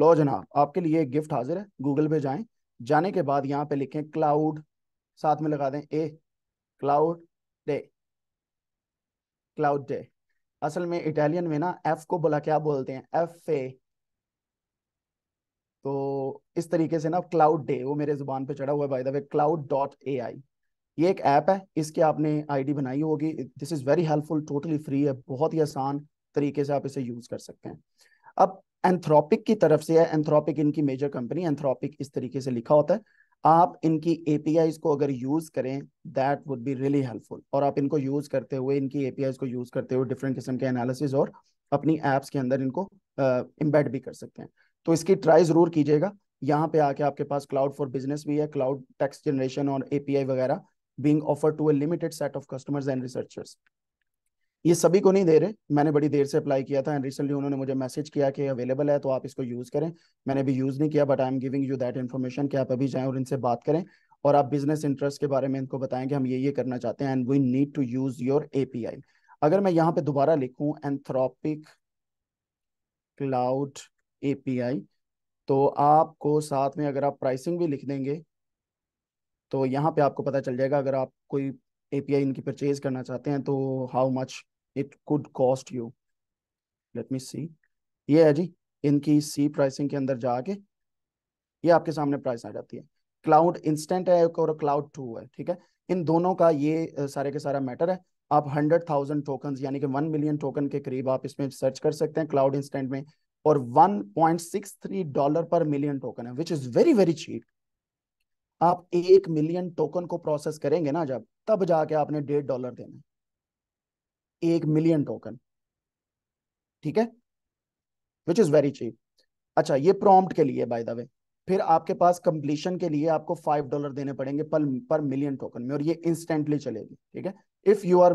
लो जनाब आपके लिए एक गिफ्ट हाजिर है गूगल पे जाएं जाने के बाद यहाँ पे लिखें क्लाउड साथ में लगा दें ए क्लाउड डे क्लाउड डे असल में इटालियन में ना एफ को बोला क्या बोलते हैं एफ ए तो इस तरीके से ना क्लाउड डे वो मेरे जुबान पे चढ़ा हुआ है by the way Claude dot A I ये एक ऐप है इसकी आपने आईडी बनाई होगी this is very helpful totally free है बहुत ही आसान तरीके से आप इसे यूज़ कर सकते हैं अब एंथ्रोपिक की तरफ से है एंथ्रोपिक इनकी मेजर कंपनी एंथ्रोपिक इस तरीके से लिखा होता है आप इनकी एपीआई को अगर यूज करें that would be really helpful और आप इनको यूज करते हुए इनकी एपीआई को यूज करते हुए डिफरेंट किस्म के एनालिसिस और अपनी एप्स के अंदर इनको इम्बेड uh, भी कर सकते हैं तो इसकी ट्राई जरूर कीजिएगा यहाँ पे आके आपके पास क्लाउड फॉर बिजनेस भी है क्लाउड टेक्स जनरेशन और एपीआई वगैरह being offer to a limited set of customers and researchers ये सभी को नहीं दे रहे मैंने बड़ी देर से अप्लाई किया था एंड रिसेंटली उन्होंने मुझे मैसेज किया कि अवेलेबल है तो आप इसको यूज़ करें मैंने भी यूज़ नहीं किया but I am giving you that information कि आप अभी जाएं और इनसे बात करें और आप बिजनेस इंटरेस्ट के बारे में इनको बताएं कि हम ये ये करना चाहते हैं and we need to use your a अगर मैं यहाँ पे दोबारा लिखूं एंथ्रोपिक क्लाउड ए तो आपको साथ में अगर आप प्राइसिंग भी लिख देंगे तो यहाँ पे आपको पता चल जाएगा अगर आप कोई एपीआई इनकी परचेज करना चाहते हैं तो how much it could cost you let me see ये है जी इनकी सी प्राइसिंग के अंदर जाके ये आपके सामने प्राइस आ जाती है क्लाउड इंस्टेंट है और क्लाउड टू है ठीक है इन दोनों का ये सारे के सारा मैटर है आप हंड्रेड थाउजेंड टोकन यानी कि वन मिलियन टोकन के करीब आप इसमें सर्च कर सकते हैं क्लाउड इंस्टेंट में और one point six three dollar per million token है which is very very cheap आप एक मिलियन टोकन को प्रोसेस करेंगे ना जब तब जाके आपने डेढ़ डॉलर देना एक मिलियन टोकन ठीक है विच इज वेरी चीप अच्छा ये प्रॉम्प्ट के लिए बाय द वे फिर आपके पास कंप्लीशन के लिए आपको फाइव डॉलर देने पड़ेंगे पर पर मिलियन टोकन में और ये इंस्टेंटली चलेगी ठीक है if you are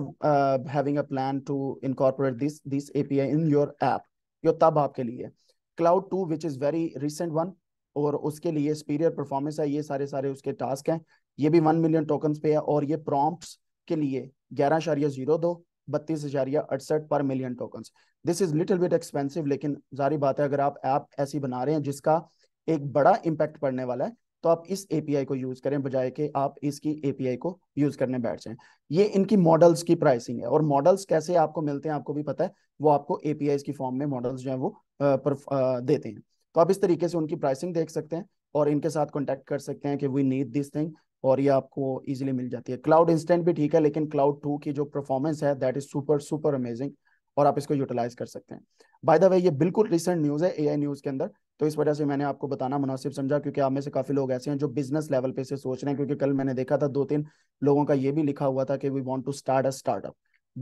having a plan to incorporate this this API in your app यो तब आपके लिए Claude two which is very recent one और उसके लिए स्पीरियर परफॉर्मेंस है ये सारे सारे उसके टास्क हैं ये भी वन मिलियन टोकन पे है और ये प्रॉम्प्ट्स के लिए ग्यारह इशारिया जीरो दो बत्तीस हजारिया अड़सठ per million token this is little bit expensive लेकिन जारी बात है अगर आप ऐप ऐसी बना रहे हैं जिसका एक बड़ा इम्पैक्ट पड़ने वाला है तो आप इस एपीआई को यूज करें बजाय के आप इसकी एपीआई को यूज करने बैठ जाएं ये इनकी मॉडल्स की प्राइसिंग है और मॉडल्स कैसे आपको मिलते हैं आपको भी पता है वो आपको एपीआई की फॉर्म में मॉडल्स जो है वो देते हैं तो आप इस तरीके से उनकी प्राइसिंग देख सकते हैं और इनके साथ कॉन्टेक्ट कर सकते हैं कि वी नीड दिस थिंग और ये आपको इजीली मिल जाती है क्लाउड इंस्टेंट भी ठीक है लेकिन क्लाउड टू की जो परफॉर्मेंस है that is super super amazing और आप इसको यूटिलाइज कर सकते हैं बाय द वे ये बिल्कुल रिसेंट न्यूज़ है एआई न्यूज़ के अंदर तो इस वजह से मैंने आपको बताना मुनासिब समझा क्योंकि आप में से काफ़ी लोग ऐसे हैं जो बिजनेस लेवल पे से सोच रहे हैं क्योंकि कल मैंने देखा था दो तीन लोगों का ये भी लिखा हुआ था कि we want to start a startup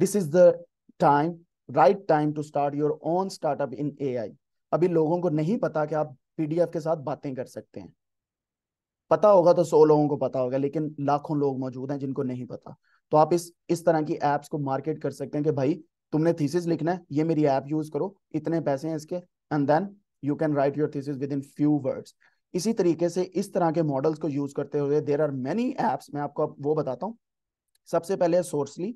this is the time right time to start your own startup in a अभी लोगों को नहीं पता कि आप पीडीएफ के साथ बातें कर सकते हैं पता होगा तो सौ लोगों को पता होगा लेकिन लाखों लोग मौजूद हैं जिनको नहीं पता तो आप इस इस तरह की एप्स को मार्केट कर सकते हैं कि भाई तुमने थीसिस लिखना है ये मेरी ऐप यूज करो इतने पैसे हैं इसके and then you can write your thesis within few words इसी तरीके से इस तरह के मॉडल्स को यूज करते हुए देर आर मेनी एप्स मैं आपको वो बताता हूँ सबसे पहले सोर्सली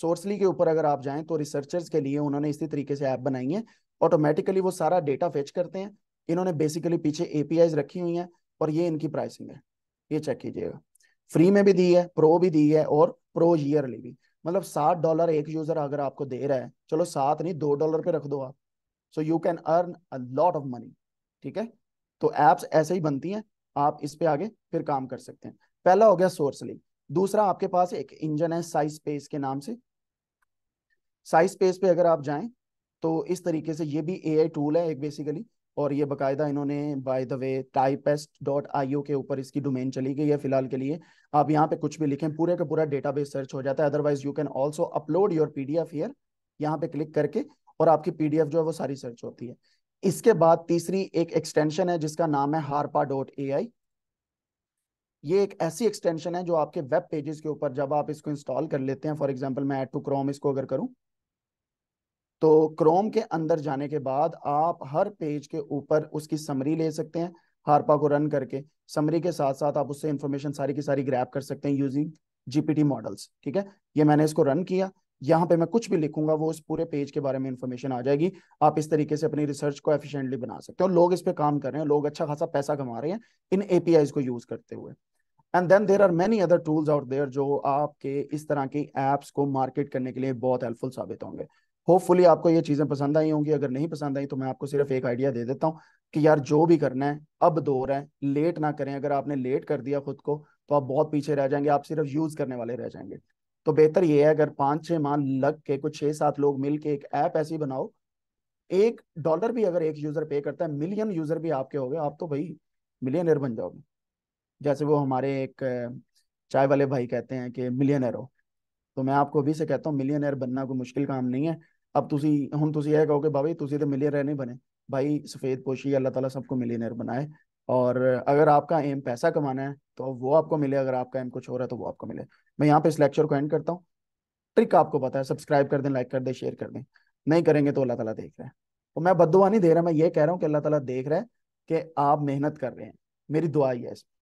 सोर्सली के ऊपर अगर आप जाएं तो रिसर्चर्स के लिए उन्होंने इसी तरीके से ऐप बनाई है ऑटोमेटिकली वो सारा डेटा फेच करते हैं इन्होंने बेसिकली पीछे एपीआई रखी हुई हैं और ये इनकी प्राइसिंग है ये चेक कीजिएगा फ्री में भी दी है प्रो भी दी है और प्रो ईयरली भी मतलब सात डॉलर एक यूजर अगर आपको दे रहा है चलो सात नहीं दो डॉलर पे रख दो आप so you can earn a lot of money ठीक है तो एप्स ऐसे ही बनती हैं आप इस पे आगे फिर काम कर सकते हैं पहला हो गया सोर्स लिंक दूसरा आपके पास एक इंजन है साइज स्पेस के नाम से साइज स्पेस पे अगर आप जाएं तो इस तरीके से ये भी ए टूल है एक बेसिकली और ये बकायदा इन्होंने by the way Typeset dot I के ऊपर इसकी डोमेन चली गई है फिलहाल के लिए आप यहाँ पे कुछ भी लिखें पूरे का पूरा डेटाबेस सर्च हो जाता है otherwise you can also upload your PDF here यहाँ पे क्लिक करके और आपकी पीडीएफ जो है वो सारी सर्च होती है इसके बाद तीसरी एक एक्सटेंशन है जिसका नाम है हारपा डॉट ए आई ये एक ऐसी एक्सटेंशन है जो आपके वेब पेजेस के ऊपर जब आप इसको इंस्टॉल कर लेते हैं फॉर एग्जाम्पल मैं एड टू क्रोम इसको अगर करूँ तो क्रोम के अंदर जाने के बाद आप हर पेज के ऊपर उसकी समरी ले सकते हैं हारपा को रन करके समरी के साथ साथ आप उससे इंफॉर्मेशन सारी की सारी ग्रैप कर सकते हैं यूजिंग जीपीटी मॉडल्स ठीक है ये मैंने इसको रन किया यहाँ पे मैं कुछ भी लिखूंगा वो उस पूरे पेज के बारे में इन्फॉर्मेशन आ जाएगी आप इस तरीके से अपनी रिसर्च को एफिशिएंटली बना सकते हो लोग इस पे काम कर रहे हैं लोग अच्छा खासा पैसा कमा रहे हैं इन एपीआई को यूज करते हुए and then there are many other tools out there जो आपके इस तरह के एप्स को मार्केट करने के लिए बहुत हेल्पफुल साबित होंगे होपफुली आपको ये चीज़ें पसंद आई होंगी अगर नहीं पसंद आई तो मैं आपको सिर्फ एक आइडिया दे देता हूँ कि यार जो भी करना है अब दौर है लेट ना करें अगर आपने लेट कर दिया खुद को तो आप बहुत पीछे रह जाएंगे आप सिर्फ यूज़ करने वाले रह जाएंगे तो बेहतर ये है अगर पाँच छह माह लग के कुछ छः सात लोग मिल के एक ऐप ऐसी बनाओ एक डॉलर भी अगर एक यूज़र पे करता है मिलियन यूज़र भी आपके हो गए आप तो भाई मिलियनर बन जाओगे जैसे वो हमारे एक चाय वाले भाई कहते हैं कि मिलियनर हो तो मैं आपको अभी से कहता हूँ मिलियनर बनना कोई मुश्किल काम नहीं है ਅਬ ਤੁਸੀਂ ਹੁਣ ਤੁਸੀਂ ਇਹ ਕਹੋਗੇ ਬਾਬਾ ਤੁਸੀਂ ਤੇ ਮਿਲੀਅਨਰ ਨਹੀਂ ਬਣੇ भाई सफेद पोशी अल्लाह ताला सबको मिलीनियर बनाए और अगर आपका एम पैसा कमाना है तो वो आपको मिले अगर आपका एम कुछ हो रहा है तो वो आपको मिले मैं यहाँ पे इस लेक्चर को एंड करता हूँ ट्रिक आपको पता है सब्सक्राइब कर दें लाइक कर दें शेयर कर दें नहीं करेंगे तो अल्लाह ताला देख रहा है तो मैं बदुआ नहीं दे रहा मैं ये कह रहा हूँ कि अल्लाह तला देख रहा है कि आप मेहनत कर रहे हैं मेरी दुआ ही है